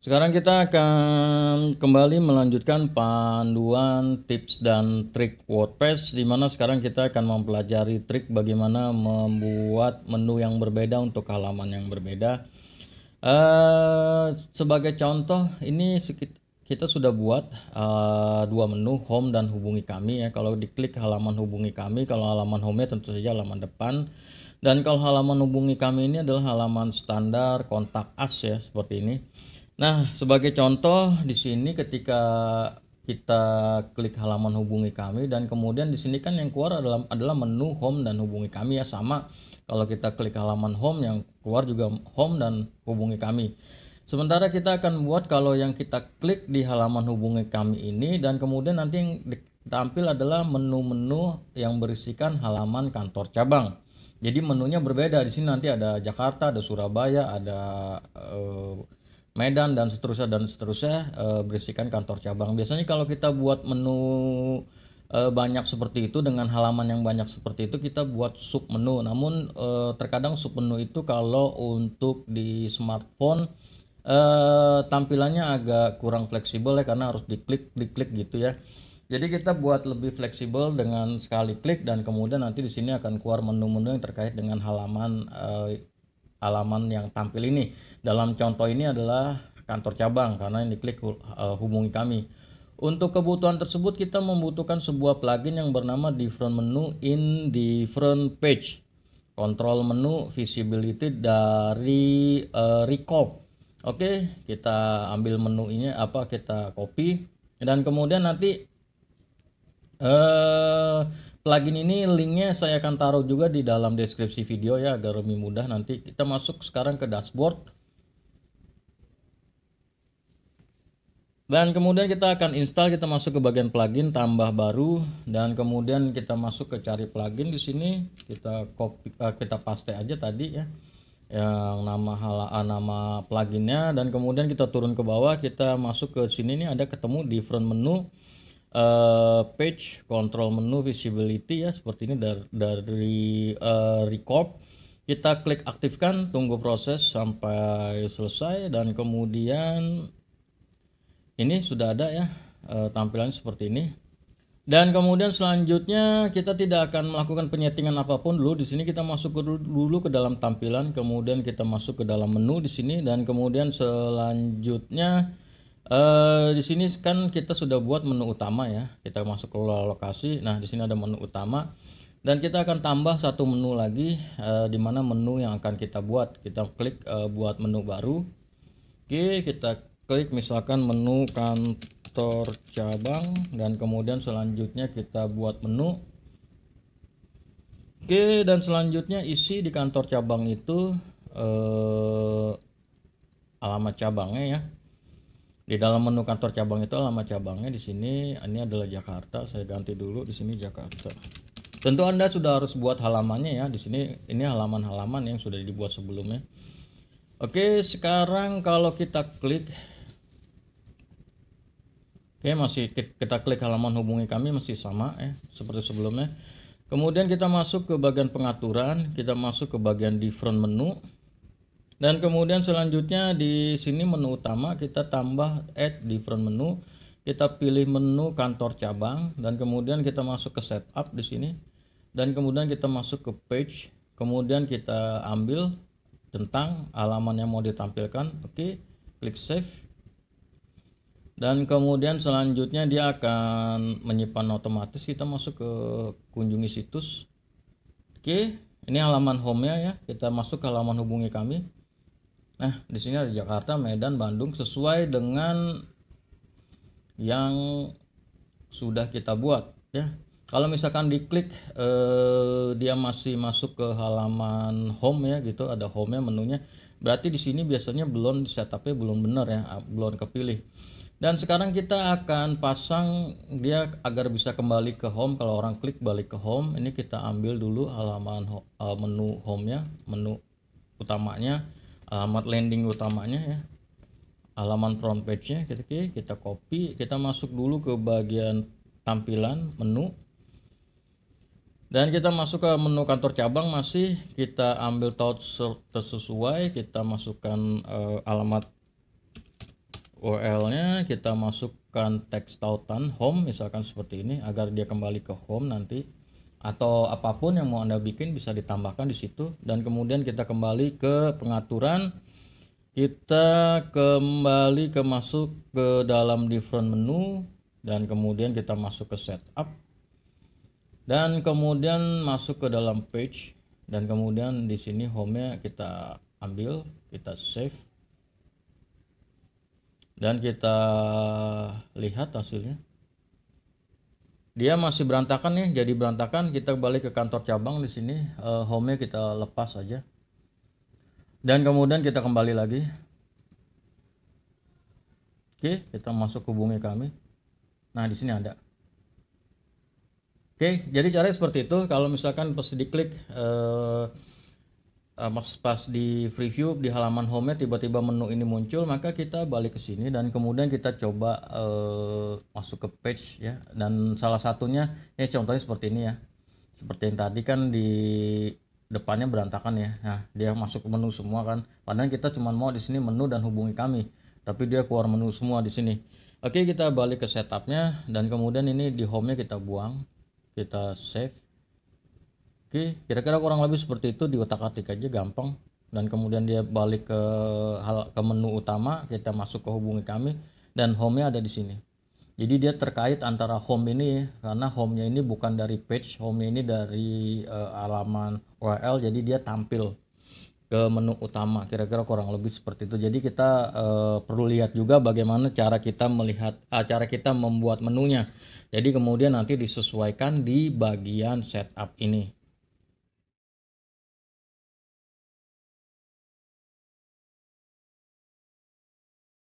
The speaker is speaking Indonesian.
Sekarang kita akan kembali melanjutkan panduan tips dan trik WordPress di mana sekarang kita akan mempelajari trik bagaimana membuat menu yang berbeda untuk halaman yang berbeda. Uh, sebagai contoh ini kita sudah buat uh, dua menu home dan hubungi kami ya. Kalau diklik halaman hubungi kami, kalau halaman home tentu saja halaman depan. Dan kalau halaman hubungi kami ini adalah halaman standar kontak as ya seperti ini. Nah, sebagai contoh di sini ketika kita klik halaman hubungi kami dan kemudian di sini kan yang keluar adalah adalah menu home dan hubungi kami ya sama kalau kita klik halaman home yang keluar juga home dan hubungi kami. Sementara kita akan buat kalau yang kita klik di halaman hubungi kami ini dan kemudian nanti yang tampil adalah menu-menu yang berisikan halaman kantor cabang. Jadi menunya berbeda di sini nanti ada Jakarta, ada Surabaya, ada eh, Medan dan seterusnya dan seterusnya uh, eh, berisikan kantor cabang. Biasanya kalau kita buat menu uh, banyak seperti itu dengan halaman yang banyak seperti itu kita buat sub menu. Namun uh, terkadang sub menu itu kalau untuk di smartphone uh, tampilannya agak kurang fleksibel ya karena harus diklik diklik gitu ya. Jadi kita buat lebih fleksibel dengan sekali klik dan kemudian nanti di sini akan keluar menu-menu yang terkait dengan halaman uh, halaman yang tampil ini. Dalam contoh ini adalah kantor cabang karena yang diklik uh, hubungi kami. Untuk kebutuhan tersebut kita membutuhkan sebuah plugin yang bernama different menu in different page. Kontrol menu visibility dari uh, record. Oke, kita ambil menu ini apa kita copy dan kemudian nanti eh uh, Plugin ini linknya saya akan taruh juga di dalam deskripsi video ya agar lebih mudah nanti. Kita masuk sekarang ke dashboard. Dan kemudian kita akan install, kita masuk ke bagian plugin, tambah baru, dan kemudian kita masuk ke cari plugin di sini. Kita copy, eh, kita paste aja tadi ya, yang nama halal eh, nama pluginnya, dan kemudian kita turun ke bawah, kita masuk ke sini ini ada ketemu different menu uh, page control menu visibility ya seperti ini dari, dari uh, eh, record kita klik aktifkan tunggu proses sampai selesai dan kemudian ini sudah ada ya uh, eh, tampilan seperti ini dan kemudian selanjutnya kita tidak akan melakukan penyetingan apapun dulu di sini kita masuk ke dulu, dulu ke dalam tampilan kemudian kita masuk ke dalam menu di sini dan kemudian selanjutnya Uh, di sini kan kita sudah buat menu utama ya. Kita masuk ke lokasi. Nah, di sini ada menu utama dan kita akan tambah satu menu lagi uh, di mana menu yang akan kita buat. Kita klik uh, buat menu baru. Oke, kita klik misalkan menu kantor cabang dan kemudian selanjutnya kita buat menu. Oke, dan selanjutnya isi di kantor cabang itu alamat cabangnya ya di dalam menu kantor cabang itu alamat cabangnya di sini ini adalah Jakarta saya ganti dulu di sini Jakarta tentu anda sudah harus buat halamannya ya di sini ini halaman-halaman yang sudah dibuat sebelumnya oke sekarang kalau kita klik oke masih kita klik halaman hubungi kami masih sama ya eh, seperti sebelumnya kemudian kita masuk ke bagian pengaturan kita masuk ke bagian different menu dan kemudian selanjutnya di sini menu utama kita tambah add different menu. Kita pilih menu kantor cabang dan kemudian kita masuk ke setup di sini. Dan kemudian kita masuk ke page. Kemudian kita ambil tentang alaman yang mau ditampilkan. Oke, klik save. Dan kemudian selanjutnya dia akan menyimpan otomatis kita masuk ke kunjungi situs. Oke, ini halaman home-nya ya. Kita masuk ke halaman hubungi kami. Nah, di sini ada Jakarta, Medan, Bandung sesuai dengan yang sudah kita buat ya. Kalau misalkan diklik eh, dia masih masuk ke halaman home ya gitu, ada home-nya menunya. Berarti di sini biasanya belum setupnya belum benar ya, belum kepilih. Dan sekarang kita akan pasang dia agar bisa kembali ke home. Kalau orang klik balik ke home, ini kita ambil dulu halaman eh, menu home-nya, menu utamanya alamat eh, landing utamanya ya alaman front page-nya kita kita copy kita masuk dulu ke bagian tampilan menu dan kita masuk ke menu kantor cabang masih kita ambil touch sesuai, kita masukkan uh, alamat URL-nya kita masukkan teks tautan home misalkan seperti ini agar dia kembali ke home nanti atau apapun yang mau Anda bikin bisa ditambahkan di situ dan kemudian kita kembali ke pengaturan kita kembali ke masuk ke dalam different menu dan kemudian kita masuk ke setup dan kemudian masuk ke dalam page dan kemudian di sini home-nya kita ambil kita save dan kita lihat hasilnya dia masih berantakan nih jadi berantakan kita balik ke kantor cabang di sini uh, home-nya kita lepas saja dan kemudian kita kembali lagi oke kita masuk hubungi kami nah di sini ada oke jadi caranya seperti itu kalau misalkan pas diklik uh, uh, pas di preview di halaman home ya tiba-tiba menu ini muncul maka kita balik ke sini dan kemudian kita coba uh, masuk ke page ya dan salah satunya ini ya, contohnya seperti ini ya seperti yang tadi kan di depannya berantakan ya nah dia masuk ke menu semua kan padahal kita cuma mau di sini menu dan hubungi kami tapi dia keluar menu semua di sini oke kita balik ke setupnya dan kemudian ini di home-nya kita buang kita save Oke, kira-kira kurang lebih seperti itu di otak-atik aja gampang dan kemudian dia balik ke hal ke menu utama, kita masuk ke hubungi kami dan home-nya ada di sini. Jadi dia terkait antara home ini karena home-nya ini bukan dari page, home-nya ini dari uh, alaman URL jadi dia tampil ke menu utama kira-kira kurang lebih seperti itu jadi kita uh, perlu lihat juga bagaimana cara kita melihat uh, cara kita membuat menunya jadi kemudian nanti disesuaikan di bagian setup ini